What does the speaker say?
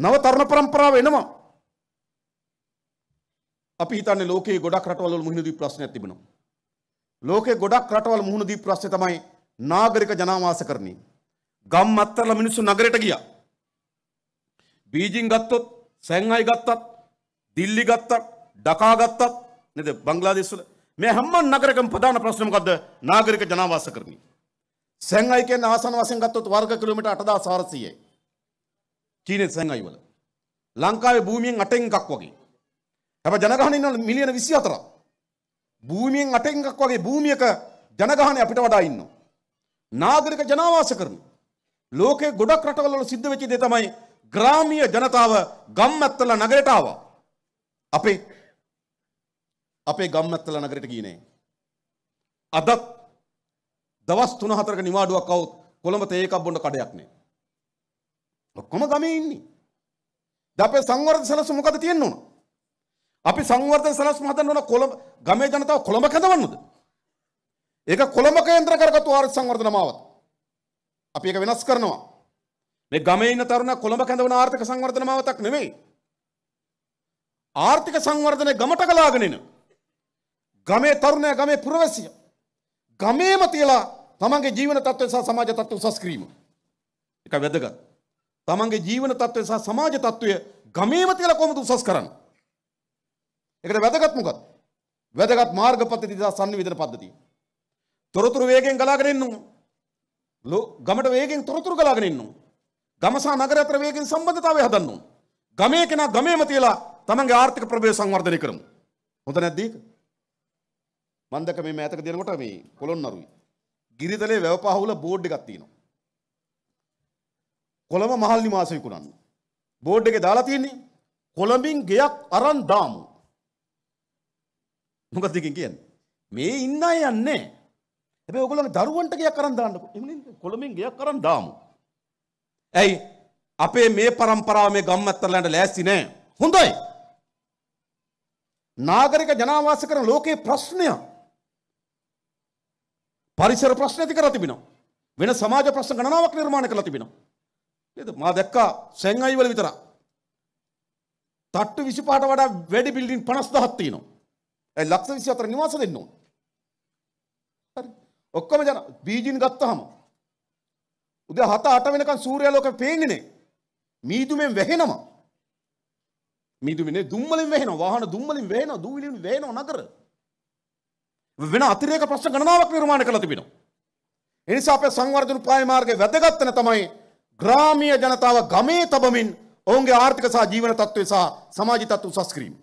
නව තරුණ පරම්පරාව එනවා. අපි හිතන්නේ ලෝකයේ ගොඩක් රටවල් මුහුණ දී ප්‍රශ්නයක් තිබෙනවා. ලෝකයේ ගොඩක් රටවල් මුහුණ දී ප්‍රශ්නේ තමයි නාගරික ජනවාසකරණය. ගම් අත්තරලා මිනිස්සු නගරයට ගියා. බීජිං ගත්තොත්, සැංහායි ගත්තත්, දිල්ලි ගත්තත්, ඩකා ගත්තත් නේද බංග්ලාදේශ වල මේ හැම නගරකම ප්‍රධාන ප්‍රශ්නේ මොකද්ද? නාගරික ජනවාසකරණය. සැංහායි කියන්නේ ආසන වශයෙන් ගත්තොත් වර්ග කිලෝමීටර් 8400යි. චීනෙත් සැඟයි වල. ලංකාවේ භූමියෙන් අටෙන් එකක් වගේ. හැබ ජනගහන ඉන්න මිලියන විසි අතර. භූමියෙන් අටෙන් එකක් වගේ භූමියක ජනගහන අපිට වඩා ඉන්න. නාගරික ජනවාස කරන. ලෝකෙ ගොඩක් රටවල්ල සිද්ධ වෙච්චි දේ තමයි ග්‍රාමීය ජනතාව ගම්මැත්තල නගරට ආවා. අපේ අපේ ගම්මැත්තල නගරට ගියේ අදත් දවස් 3-4ක නිවාඩුවක් આવොත් කොළඹ තේ එකක් බොන්න කඩයක් නෑ. ඔක්කොම ගමේ ඉන්නේ. දැන් අපේ සංවර්ධන සැලසුම් මොකද තියෙන්න ඕන? අපි සංවර්ධන සැලසුම් හදන්න ඕන කොළඹ ගමේ ජනතාව කොළඹ කඳවන්නද? ඒක කොළඹ කේන්ද්‍ර කරගත්තු ආර්ථික සංවර්ධන මාවත්. අපි ඒක වෙනස් කරනවා. මේ ගමේ ඉන්න තරුණ කොළඹ කඳවන ආර්ථික සංවර්ධන මාවතක් නෙමෙයි. ආර්ථික සංවර්ධනය ගමට ගලාගෙන එන ගමේ තරුණය ගමේ පුරවැසිය ගමේම තියලා තමන්ගේ ජීවන තත්ත්වය සහ සමාජ තත්ත්ව උසස් කිරීම එක වැදගත් තමන්ගේ ජීවන තත්ත්වය සහ සමාජ තත්ත්වය ගමේම තියලා කොහොමද උසස් කරන්නේ? ඒකට වැදගත් මොකක්ද? වැදගත් මාර්ග පද්ධතිය සහ සංවිධාන පද්ධතිය. තොරතුරු වේගෙන් ගලාගෙන එන්න ඕන. ගමට වේගෙන් තොරතුරු ගලාගෙන එන්න ඕන. ගම සහ නගර අතර වේගෙන් සම්බන්ධතාවය හදන්න ඕන. ගමේ කෙනා ගමේම තියලා තමන්ගේ ආර්ථික ප්‍රවේශ සංවර්ධනය කරමු. හොඳ නැද්ද ඒක? මන්දක මේ මෑතක දෙනකොට මේ පොළොන්නරුයි. ගිරිතලේ වැව පහුල බෝඩ් එකක් තියෙනවා. කොළඹ මහල් නිවාස විකුණන්න. බෝඩ් එකේ දාලා තියෙන්නේ කොළඹින් ගෙයක් අරන් දාමු. මොකක්ද එකෙන් කියන්නේ? මේ ඉන්න අය යන්නේ. හැබැයි ඔයගොල්ලන්ගේ දරුවන්ට ගෙයක් අරන් දාන්නකො. එමුනේ කොළඹින් ගෙයක් අරන් දාමු. ඇයි? අපේ මේ પરම්පරාව මේ ගම්මැත්තරලන්ට ලෑස්ති නෑ. හොඳයි. නාගරික ජනාවාස කරන ලෝකයේ ප්‍රශ්නය පරිසර ප්‍රශ්න ඇති කරලා තිබෙනවා. වෙන සමාජ ප්‍රශ්න ගණනාවක් නිර්මාණය කරලා තිබෙනවා. නේද මා දැක්කා සැංගයි වල විතරක් තට්ටු 25ට වඩා වැඩි බිල්ඩින් 50000ක් තියෙනවා ඒ ලක්ෂ 24 නිවාස දෙන්න ඕන හරි ඔක්කොම ජන බීජින් ගත්තාම උදේ 7 8 වෙනකන් සූර්යාලෝකය පේන්නේ නේ මීදුමෙන් වැහෙනවා මීදුමනේ දුම්වලින් වැහෙනවා වාහන දුම්වලින් වැහෙනවා දූවිලින් වැහෙනවා නගර වෙන අතිරේක ප්‍රශ්න ගණනාවක් නිර්මාණය කරලා තිබෙනවා එනිසා අපේ සංවර්ධන උපාය මාර්ගයේ වැදගත් තැන තමයි ග්‍රාමීය ජනතාව ගමේ තබමින් ඔවුන්ගේ ආර්ථික සහ ජීවන තත්ත්වය සහ සමාජ තත්ත්ව උසස් කිරීම